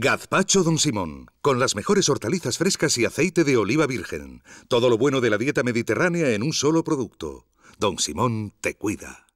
Gazpacho Don Simón, con las mejores hortalizas frescas y aceite de oliva virgen. Todo lo bueno de la dieta mediterránea en un solo producto. Don Simón te cuida.